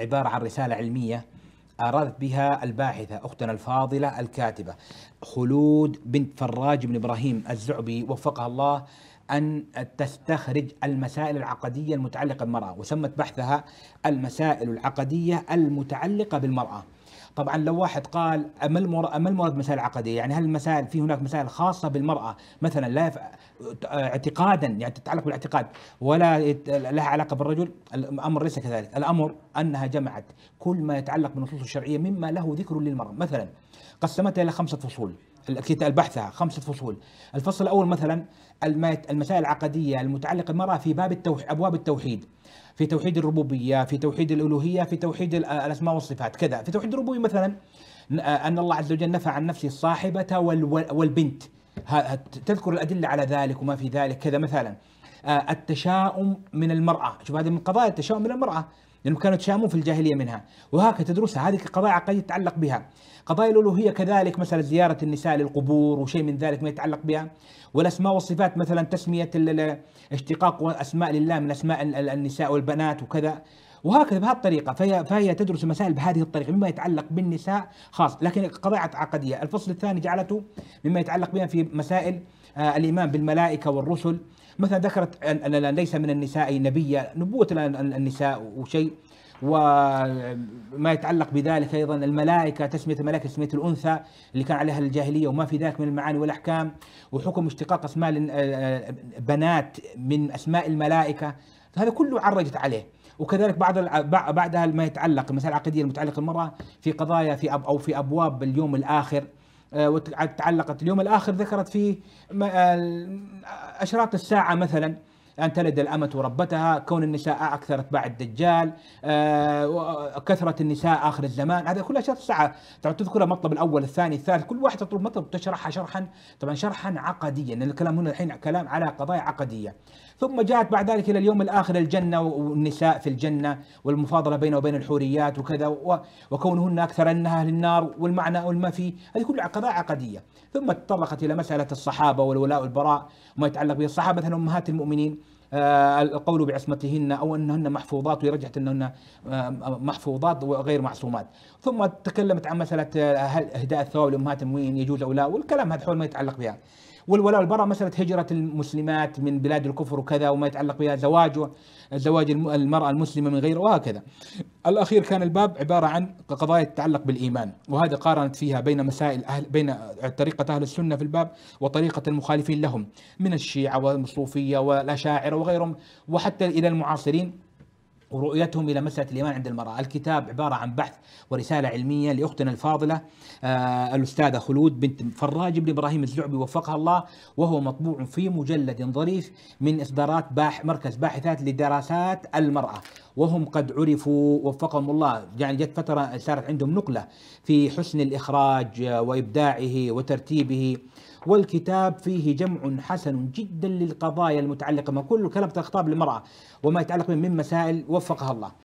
عبارة عن رسالة علمية أرادت بها الباحثة أختنا الفاضلة الكاتبة خلود بنت فراج بن إبراهيم الزعبي وفقها الله أن تستخرج المسائل العقدية المتعلقة بالمرأة وسمت بحثها المسائل العقدية المتعلقة بالمرأة طبعا لو واحد قال ما ما المراد مسائل عقديه يعني هل المسائل في هناك مسائل خاصه بالمراه مثلا لا يف... اعتقادا يعني تتعلق بالاعتقاد ولا لها علاقه بالرجل الامر ليس كذلك الامر انها جمعت كل ما يتعلق بالنصوص الشرعيه مما له ذكر للمراه مثلا قسمتها الى خمسه فصول الكتاب بحثها خمسة فصول الفصل الأول مثلا المسائل العقدية المتعلقة بالمراه في باب التوحيد أبواب التوحيد في توحيد الربوبية في توحيد الألوهية في توحيد الأسماء والصفات كذا في توحيد الربوبية مثلا آه، أن الله عز وجل نفى عن نفسه الصاحبة والبنت تذكر الأدلة على ذلك وما في ذلك كذا مثلا آه، التشاؤم من المرأة شوف هذه من قضايا التشاؤم من المرأة لأنهم كانوا يتشاؤمون في الجاهلية منها وهكذا تدرسها هذه قضايا قد تتعلق بها قضايا الألوهية كذلك مثلا زيارة النساء للقبور وشيء من ذلك ما يتعلق بها والأسماء والصفات مثلا تسمية اشتقاق أسماء لله من أسماء النساء والبنات وكذا وهكذا بهالطريقة فهي, فهي تدرس المسائل بهذه الطريقة مما يتعلق بالنساء خاص لكن قضايا عقدية الفصل الثاني جعلته مما يتعلق بها في مسائل آه، الإيمان بالملائكة والرسل مثلا ذكرت أن ليس من النساء نبية نبوة النساء وشيء وما يتعلق بذلك ايضا الملائكه تسميه الملائكه تسميه الانثى اللي كان عليها الجاهليه وما في ذلك من المعاني والاحكام وحكم اشتقاق اسماء آه، آه، بنات من اسماء الملائكه هذا كله عرجت عليه وكذلك بعض بعدها ما يتعلق المسائل العقديه المتعلقه المراه في قضايا في أب او في ابواب اليوم الاخر آه، وتعلقت اليوم الاخر ذكرت فيه اشراط الساعه مثلا أن تلد الأمة ربتها كون النساء أكثرت بعد الدجال آه، كثرة النساء آخر الزمان هذا كلها شرح ساعة تذكر المطلب الأول الثاني الثالث كل واحد تطلب مطلب تشرحها شرحا طبعا شرحا عقديا لأن الكلام هنا الحين كلام على قضايا عقدية ثم جاءت بعد ذلك إلى اليوم الآخر الجنة والنساء في الجنة والمفاضلة بينه وبين الحوريات وكذا وكونهن أكثر أنها للنار والمعنى والما في هذه كلها قضايا عقدية ثم تطرقت إلى مسألة الصحابة والولاء والبراء وما يتعلق به الصحابة مثلا أمهات المؤمنين آه، القول بعصمتهن او انهن محفوظات وهي انهن آه، محفوظات وغير معصومات، ثم تكلمت عن مساله آه، هل اهداء الثواب لامهات المؤمنين يجوز او لا، والكلام هذا حول ما يتعلق بها. والولاء والبراء مساله هجره المسلمات من بلاد الكفر وكذا وما يتعلق بها زواج زواج المراه المسلمه من غيره وهكذا. الاخير كان الباب عباره عن قضايا تتعلق بالايمان وهذا قارنت فيها بين مسائل اهل بين طريقه اهل السنه في الباب وطريقه المخالفين لهم من الشيعه والصوفيه والاشاعره وغيرهم وحتى الى المعاصرين ورؤيتهم الى مساله الايمان عند المراه، الكتاب عباره عن بحث ورساله علميه لاختنا الفاضله آه، الاستاذه خلود بنت فراج بن ابراهيم الزعبي وفقها الله وهو مطبوع في مجلد ظريف من اصدارات باح مركز باحثات لدراسات المراه، وهم قد عرفوا وفقهم الله يعني جت فترة صارت عندهم نقلة في حسن الإخراج وإبداعه وترتيبه والكتاب فيه جمع حسن جدا للقضايا المتعلقة ما كل كلام الخطاب للمرأة وما يتعلق من مسائل وفقها الله